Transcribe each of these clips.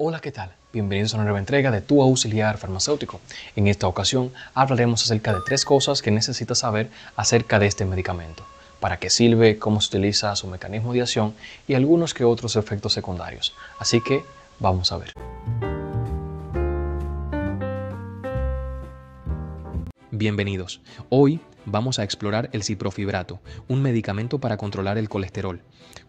Hola, ¿qué tal? Bienvenidos a una nueva entrega de Tu Auxiliar Farmacéutico. En esta ocasión hablaremos acerca de tres cosas que necesitas saber acerca de este medicamento, para qué sirve, cómo se utiliza, su mecanismo de acción y algunos que otros efectos secundarios. Así que vamos a ver. Bienvenidos. Hoy vamos a explorar el ciprofibrato, un medicamento para controlar el colesterol.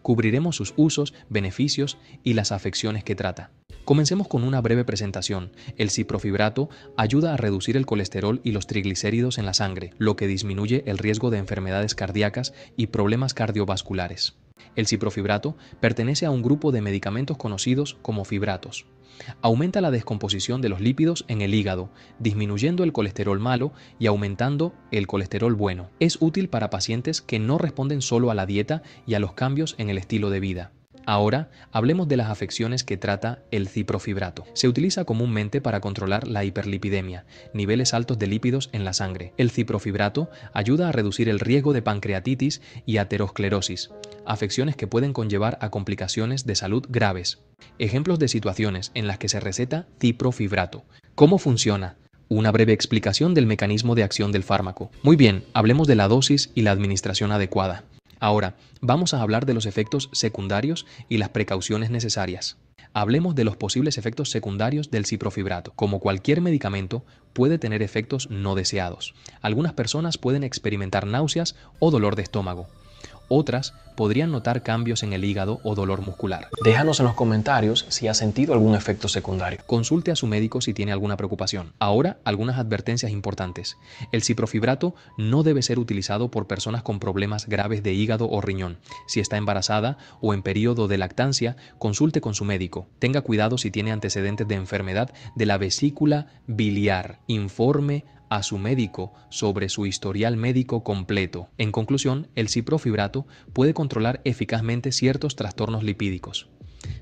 Cubriremos sus usos, beneficios y las afecciones que trata. Comencemos con una breve presentación. El ciprofibrato ayuda a reducir el colesterol y los triglicéridos en la sangre, lo que disminuye el riesgo de enfermedades cardíacas y problemas cardiovasculares. El ciprofibrato pertenece a un grupo de medicamentos conocidos como fibratos. Aumenta la descomposición de los lípidos en el hígado, disminuyendo el colesterol malo y aumentando el colesterol bueno. Es útil para pacientes que no responden solo a la dieta y a los cambios en el estilo de vida. Ahora hablemos de las afecciones que trata el ciprofibrato. Se utiliza comúnmente para controlar la hiperlipidemia, niveles altos de lípidos en la sangre. El ciprofibrato ayuda a reducir el riesgo de pancreatitis y aterosclerosis, afecciones que pueden conllevar a complicaciones de salud graves. Ejemplos de situaciones en las que se receta ciprofibrato. ¿Cómo funciona? una breve explicación del mecanismo de acción del fármaco. Muy bien, hablemos de la dosis y la administración adecuada. Ahora, vamos a hablar de los efectos secundarios y las precauciones necesarias. Hablemos de los posibles efectos secundarios del ciprofibrato. Como cualquier medicamento, puede tener efectos no deseados. Algunas personas pueden experimentar náuseas o dolor de estómago. Otras podrían notar cambios en el hígado o dolor muscular. Déjanos en los comentarios si ha sentido algún efecto secundario. Consulte a su médico si tiene alguna preocupación. Ahora, algunas advertencias importantes. El ciprofibrato no debe ser utilizado por personas con problemas graves de hígado o riñón. Si está embarazada o en periodo de lactancia, consulte con su médico. Tenga cuidado si tiene antecedentes de enfermedad de la vesícula biliar. Informe a su médico sobre su historial médico completo. En conclusión, el ciprofibrato puede controlar eficazmente ciertos trastornos lipídicos.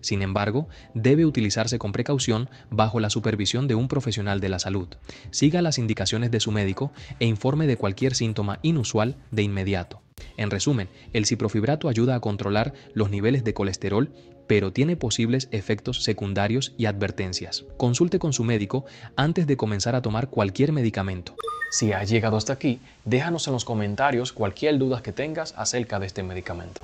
Sin embargo, debe utilizarse con precaución bajo la supervisión de un profesional de la salud. Siga las indicaciones de su médico e informe de cualquier síntoma inusual de inmediato. En resumen, el ciprofibrato ayuda a controlar los niveles de colesterol, pero tiene posibles efectos secundarios y advertencias. Consulte con su médico antes de comenzar a tomar cualquier medicamento. Si has llegado hasta aquí, déjanos en los comentarios cualquier duda que tengas acerca de este medicamento.